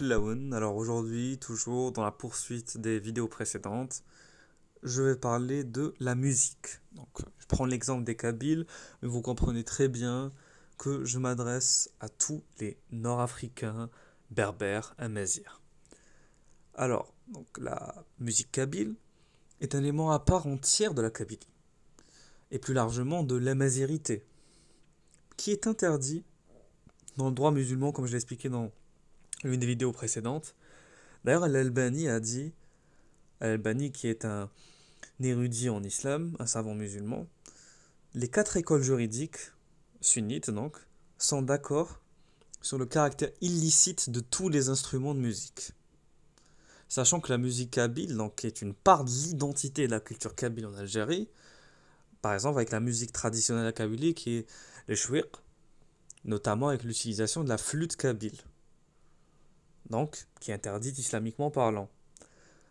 alors aujourd'hui, toujours dans la poursuite des vidéos précédentes, je vais parler de la musique. Donc, je prends l'exemple des Kabyles, mais vous comprenez très bien que je m'adresse à tous les Nord-Africains, Berbères, Amazirs. Alors, donc, la musique kabyle est un élément à part entière de la Kabylie, et plus largement de l'amazérité, qui est interdit dans le droit musulman, comme je l'ai expliqué dans une des vidéos précédentes. D'ailleurs, l'albanie a dit, Al-Albani qui est un érudit en islam, un savant musulman, les quatre écoles juridiques sunnites donc sont d'accord sur le caractère illicite de tous les instruments de musique. Sachant que la musique kabyle, donc, est une part de l'identité de la culture kabyle en Algérie, par exemple avec la musique traditionnelle kabylie qui est les chouir, notamment avec l'utilisation de la flûte kabyle donc qui est interdite islamiquement parlant.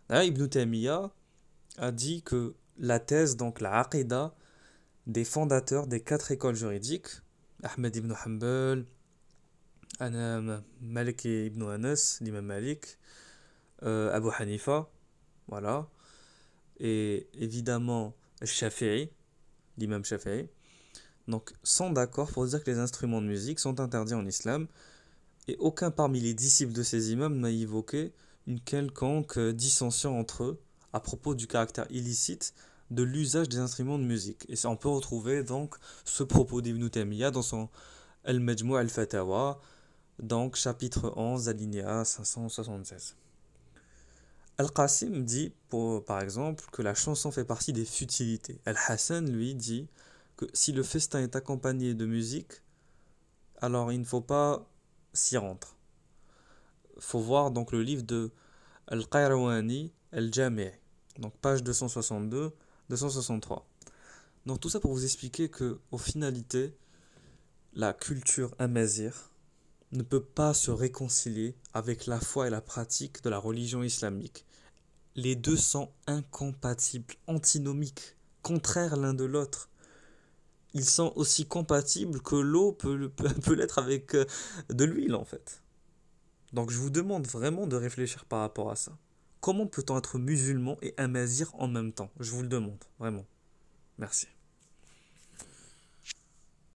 D'ailleurs, hein, Ibn Taymiyyah a dit que la thèse, donc la aqidah, des fondateurs des quatre écoles juridiques, Ahmed ibn Hanbal, Malik ibn Anas, l'imam Malik, euh, Abu Hanifa, voilà, et évidemment Shafi'i, l'imam Shafi'i, donc sont d'accord pour dire que les instruments de musique sont interdits en islam, et aucun parmi les disciples de ces imams n'a évoqué une quelconque dissension entre eux à propos du caractère illicite de l'usage des instruments de musique. Et on peut retrouver donc ce propos d'Ibn Taymiyyah dans son Al-Majmu' al-Fatawa, donc chapitre 11, alinéa 576. Al-Qasim dit, pour, par exemple, que la chanson fait partie des futilités. Al-Hassan, lui, dit que si le festin est accompagné de musique, alors il ne faut pas s'y rentre. Faut voir donc le livre de Al-Qayrawani Al-Jami', donc page 262, 263. Donc tout ça pour vous expliquer que, aux finalités, la culture amazir ne peut pas se réconcilier avec la foi et la pratique de la religion islamique. Les deux sont incompatibles, antinomiques, contraires l'un de l'autre ils sont aussi compatibles que l'eau peut, peut, l'être avec euh, de l'huile en fait. Donc je vous demande vraiment de réfléchir par rapport à ça. Comment peut-on être musulman et amazir en même temps Je vous le demande, vraiment. Merci.